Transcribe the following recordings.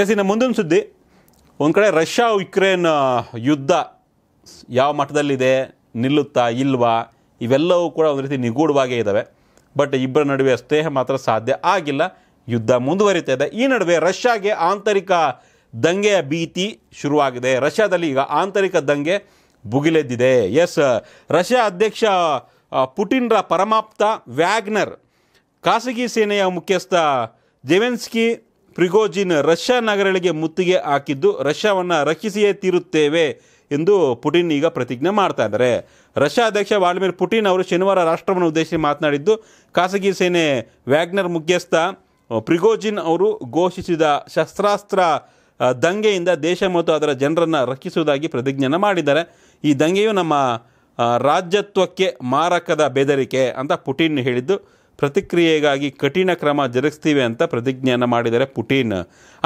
S ಇನ್ನು ಮುಂದೊಂದು ಸುದ್ದಿ ಒಂದು ಕಡೆ ರಷ್ಯಾ ಯುಕ್ರೇನ್ ಯುದ್ಧ ಯಾವ ಮಟ್ಟದಲ್ಲಿದೆ ನಿಲ್ಲುತ್ತಾ ಇಲ್ವಾ ಇವೆಲ್ಲವೂ ಕೂಡ ಒಂದು ರೀತಿ ನಿಗೂಢವಾಗೇ ಇದ್ದಾವೆ ಬಟ್ ಇಬ್ಬರ ನಡುವೆ ಸ್ನೇಹ ಮಾತ್ರ ಸಾಧ್ಯ ಆಗಿಲ್ಲ ಯುದ್ಧ ಮುಂದುವರಿತಾ ಇದೆ ಈ ನಡುವೆ ರಷ್ಯಾಗೆ ಆಂತರಿಕ ದಂಗೆಯ ಭೀತಿ ಶುರುವಾಗಿದೆ ರಷ್ಯಾದಲ್ಲಿ ಈಗ ಆಂತರಿಕ ದಂಗೆ ಭುಗಿಲೆದ್ದಿದೆ ಎಸ್ ರಷ್ಯಾ ಅಧ್ಯಕ್ಷ ಪುಟಿನ್ರ ಪರಮಾಪ್ತ ವ್ಯಾಗ್ನರ್ ಖಾಸಗಿ ಸೇನೆಯ ಮುಖ್ಯಸ್ಥ ಜೆವೆನ್ಸ್ಕಿ ಪ್ರಿಗೋಜಿನ್ ರಷ್ಯಾ ನಗರಗಳಿಗೆ ಮುತ್ತಿಗೆ ಹಾಕಿದ್ದು ರಷ್ಯಾವನ್ನು ರಕ್ಷಿಸಿಯೇ ತೀರುತ್ತೇವೆ ಎಂದು ಪುಟಿನ್ ಈಗ ಪ್ರತಿಜ್ಞೆ ಮಾಡ್ತಾ ಇದ್ದಾರೆ ರಷ್ಯಾ ಅಧ್ಯಕ್ಷ ವ್ಲಾಡಿಮಿರ್ ಪುಟಿನ್ ಅವರು ಶನಿವಾರ ರಾಷ್ಟ್ರವನ್ನು ಉದ್ದೇಶಿಸಿ ಮಾತನಾಡಿದ್ದು ಖಾಸಗಿ ಸೇನೆ ವ್ಯಾಗ್ನರ್ ಮುಖ್ಯಸ್ಥ ಪ್ರಿಗೋಜಿನ್ ಅವರು ಘೋಷಿಸಿದ ಶಸ್ತ್ರಾಸ್ತ್ರ ದಂಗೆಯಿಂದ ದೇಶ ಮತ್ತು ಅದರ ಜನರನ್ನು ರಕ್ಷಿಸುವುದಾಗಿ ಪ್ರತಿಜ್ಞೆಯನ್ನು ಮಾಡಿದ್ದಾರೆ ಈ ದಂಗೆಯು ನಮ್ಮ ರಾಜ್ಯತ್ವಕ್ಕೆ ಮಾರಕದ ಬೆದರಿಕೆ ಅಂತ ಪುಟಿನ್ ಹೇಳಿದ್ದು ಪ್ರತಿಕ್ರಿಯೆಗಾಗಿ ಕಠಿಣ ಕ್ರಮ ಜರುಗಿಸ್ತೀವಿ ಅಂತ ಪ್ರತಿಜ್ಞೆಯನ್ನು ಮಾಡಿದರೆ ಪುಟಿನ್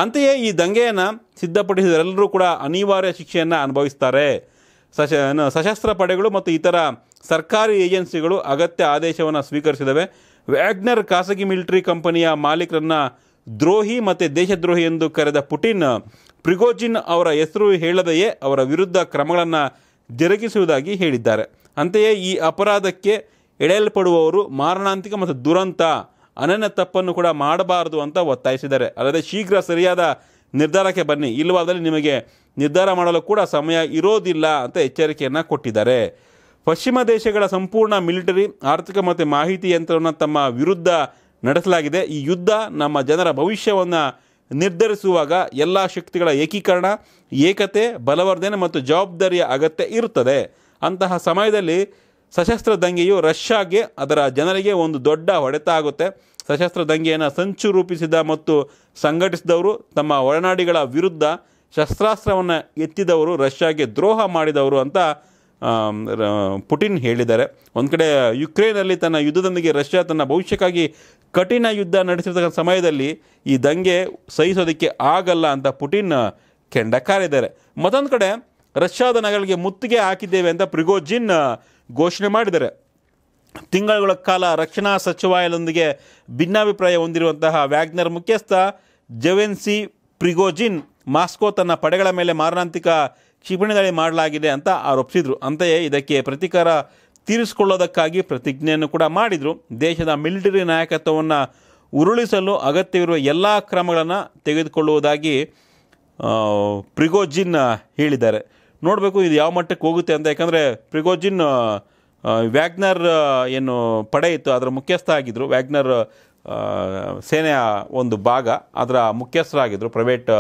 ಅಂತೆಯೇ ಈ ದಂಗೆಯನ್ನು ಸಿದ್ಧಪಡಿಸಿದರೆಲ್ಲರೂ ಕೂಡ ಅನಿವಾರ್ಯ ಶಿಕ್ಷೆಯನ್ನು ಅನುಭವಿಸ್ತಾರೆ ಸಶ ಸಶಸ್ತ್ರ ಪಡೆಗಳು ಮತ್ತು ಇತರ ಸರ್ಕಾರಿ ಏಜೆನ್ಸಿಗಳು ಅಗತ್ಯ ಆದೇಶವನ್ನು ಸ್ವೀಕರಿಸಿದವೆ ವ್ಯಾಗ್ನರ್ ಖಾಸಗಿ ಮಿಲಿಟರಿ ಕಂಪನಿಯ ಮಾಲೀಕರನ್ನು ದ್ರೋಹಿ ಮತ್ತು ದೇಶದ್ರೋಹಿ ಎಂದು ಕರೆದ ಪುಟಿನ್ ಪ್ರಿಗೋಜಿನ್ ಅವರ ಹೆಸರು ಹೇಳದೆಯೇ ಅವರ ವಿರುದ್ಧ ಕ್ರಮಗಳನ್ನು ಜರುಗಿಸುವುದಾಗಿ ಹೇಳಿದ್ದಾರೆ ಅಂತೆಯೇ ಈ ಅಪರಾಧಕ್ಕೆ ಎಳೆಯಲ್ಪಡುವವರು ಮಾರಣಾಂತಿಕ ಮತ್ತು ದುರಂತ ಅನನ್ಯ ತಪ್ಪನ್ನು ಕೂಡ ಮಾಡಬಾರದು ಅಂತ ಒತ್ತಾಯಿಸಿದ್ದಾರೆ ಅಲ್ಲದೆ ಶೀಘ್ರ ಸರಿಯಾದ ನಿರ್ಧಾರಕ್ಕೆ ಬನ್ನಿ ಇಲ್ಲವಾದಲ್ಲಿ ನಿಮಗೆ ನಿರ್ಧಾರ ಮಾಡಲು ಕೂಡ ಸಮಯ ಇರೋದಿಲ್ಲ ಅಂತ ಎಚ್ಚರಿಕೆಯನ್ನು ಕೊಟ್ಟಿದ್ದಾರೆ ಪಶ್ಚಿಮ ದೇಶಗಳ ಸಂಪೂರ್ಣ ಮಿಲಿಟರಿ ಆರ್ಥಿಕ ಮತ್ತು ಮಾಹಿತಿ ಯಂತ್ರವನ್ನು ತಮ್ಮ ವಿರುದ್ಧ ನಡೆಸಲಾಗಿದೆ ಈ ಯುದ್ಧ ನಮ್ಮ ಜನರ ಭವಿಷ್ಯವನ್ನು ನಿರ್ಧರಿಸುವಾಗ ಎಲ್ಲ ಶಕ್ತಿಗಳ ಏಕೀಕರಣ ಏಕತೆ ಬಲವರ್ಧನೆ ಮತ್ತು ಜವಾಬ್ದಾರಿಯ ಅಗತ್ಯ ಇರುತ್ತದೆ ಅಂತಹ ಸಮಯದಲ್ಲಿ ಸಶಸ್ತ್ರ ದಂಗೆಯು ರಷ್ಯಾಗೆ ಅದರ ಜನರಿಗೆ ಒಂದು ದೊಡ್ಡ ಹೊಡೆತ ಆಗುತ್ತೆ ಸಶಸ್ತ್ರ ದಂಗೆಯನ್ನು ಸಂಚು ರೂಪಿಸಿದ ಮತ್ತು ಸಂಘಟಿಸಿದವರು ತಮ್ಮ ಒಳನಾಡಿಗಳ ವಿರುದ್ಧ ಶಸ್ತ್ರಾಸ್ತ್ರವನ್ನು ಎತ್ತಿದವರು ರಷ್ಯಾಗೆ ದ್ರೋಹ ಮಾಡಿದವರು ಅಂತ ಪುಟಿನ್ ಹೇಳಿದ್ದಾರೆ ಒಂದು ಕಡೆ ಯುಕ್ರೇನಲ್ಲಿ ತನ್ನ ಯುದ್ಧದೊಂದಿಗೆ ರಷ್ಯಾ ತನ್ನ ಭವಿಷ್ಯಕ್ಕಾಗಿ ಕಠಿಣ ಯುದ್ಧ ನಡೆಸಿರ್ತಕ್ಕಂಥ ಸಮಯದಲ್ಲಿ ಈ ದಂಗೆ ಸಹಿಸೋದಕ್ಕೆ ಆಗಲ್ಲ ಅಂತ ಪುಟಿನ್ ಕಾರಿದ್ದಾರೆ ಮತ್ತೊಂದು ಕಡೆ ರಷ್ಯಾದ ನಗಲಿಗೆ ಮುತ್ತಿಗೆ ಹಾಕಿದ್ದೇವೆ ಅಂತ ಪ್ರಿಗೋಜಿನ್ ಘೋಷಣೆ ಮಾಡಿದ್ದಾರೆ ತಿಂಗಳುಗಳ ಕಾಲ ರಕ್ಷಣಾ ಸಚಿವಾಲಯದೊಂದಿಗೆ ಭಿನ್ನಾಭಿಪ್ರಾಯ ಹೊಂದಿರುವಂತಹ ವ್ಯಾಗ್ನರ್ ಮುಖ್ಯಸ್ಥ ಜವೆನ್ಸಿ ಪ್ರಿಗೋಜಿನ್ ಮಾಸ್ಕೋ ತನ್ನ ಪಡೆಗಳ ಮೇಲೆ ಮಾರಣಾಂತಿಕ ಕ್ಷಿಪಣಿ ದಾಳಿ ಮಾಡಲಾಗಿದೆ ಅಂತ ಆರೋಪಿಸಿದರು ಅಂತೆಯೇ ಇದಕ್ಕೆ ಪ್ರತೀಕಾರ ತೀರಿಸಿಕೊಳ್ಳೋದಕ್ಕಾಗಿ ಪ್ರತಿಜ್ಞೆಯನ್ನು ಕೂಡ ಮಾಡಿದರು ದೇಶದ ಮಿಲಿಟರಿ ನಾಯಕತ್ವವನ್ನು ಉರುಳಿಸಲು ಅಗತ್ಯವಿರುವ ಎಲ್ಲ ಕ್ರಮಗಳನ್ನು ತೆಗೆದುಕೊಳ್ಳುವುದಾಗಿ ಪ್ರಿಗೋಜಿನ್ ಹೇಳಿದ್ದಾರೆ ನೋಡಬೇಕು ಇದು ಯಾವ ಮಟ್ಟಕ್ಕೆ ಹೋಗುತ್ತೆ ಅಂತ ಯಾಕಂದರೆ ಪ್ರಿಗೋಜಿನ್ ವ್ಯಾಗ್ನರ್ ಏನು ಪಡೆ ಇತ್ತು ಅದರ ಮುಖ್ಯಸ್ಥ ಆಗಿದ್ದರು ವ್ಯಾಗ್ನರ್ ಸೇನೆಯ ಒಂದು ಭಾಗ ಅದರ ಮುಖ್ಯಸ್ಥರಾಗಿದ್ದರು ಪ್ರೈವೇಟ್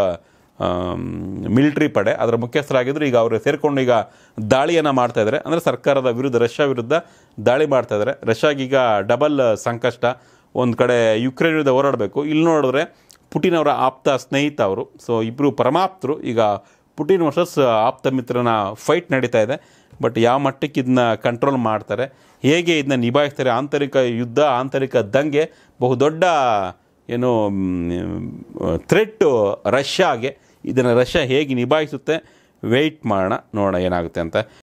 ಮಿಲಿಟ್ರಿ ಪಡೆ ಅದರ ಮುಖ್ಯಸ್ಥರಾಗಿದ್ದರು ಈಗ ಅವರು ಸೇರಿಕೊಂಡು ಈಗ ದಾಳಿಯನ್ನು ಇದ್ದಾರೆ ಅಂದರೆ ಸರ್ಕಾರದ ವಿರುದ್ಧ ರಷ್ಯಾ ವಿರುದ್ಧ ದಾಳಿ ಮಾಡ್ತಾಯಿದ್ದಾರೆ ರಷ್ಯಾಗೀಗ ಡಬಲ್ ಸಂಕಷ್ಟ ಒಂದು ಕಡೆ ಯುಕ್ರೇನ್ ವಿರುದ್ಧ ಹೋರಾಡಬೇಕು ಇಲ್ಲಿ ನೋಡಿದ್ರೆ ಪುಟಿನ್ ಅವರ ಆಪ್ತ ಸ್ನೇಹಿತ ಅವರು ಸೊ ಇಬ್ಬರು ಪರಮಾಪ್ತರು ಈಗ ಪುಟಿನ್ ವರ್ಸಸ್ ಆಪ್ತ ಮಿತ್ರನ ಫೈಟ್ ನಡೀತಾ ಇದೆ ಬಟ್ ಯಾವ ಮಟ್ಟಕ್ಕೆ ಇದನ್ನ ಕಂಟ್ರೋಲ್ ಮಾಡ್ತಾರೆ ಹೇಗೆ ಇದನ್ನ ನಿಭಾಯಿಸ್ತಾರೆ ಆಂತರಿಕ ಯುದ್ಧ ಆಂತರಿಕ ದಂಗೆ ಬಹುದೊಡ್ಡ ಏನು ಥ್ರೆಟ್ಟು ರಷ್ಯಾಗೆ ಇದನ್ನು ರಷ್ಯಾ ಹೇಗೆ ನಿಭಾಯಿಸುತ್ತೆ ವೆಯ್ಟ್ ಮಾಡೋಣ ನೋಡೋಣ ಏನಾಗುತ್ತೆ ಅಂತ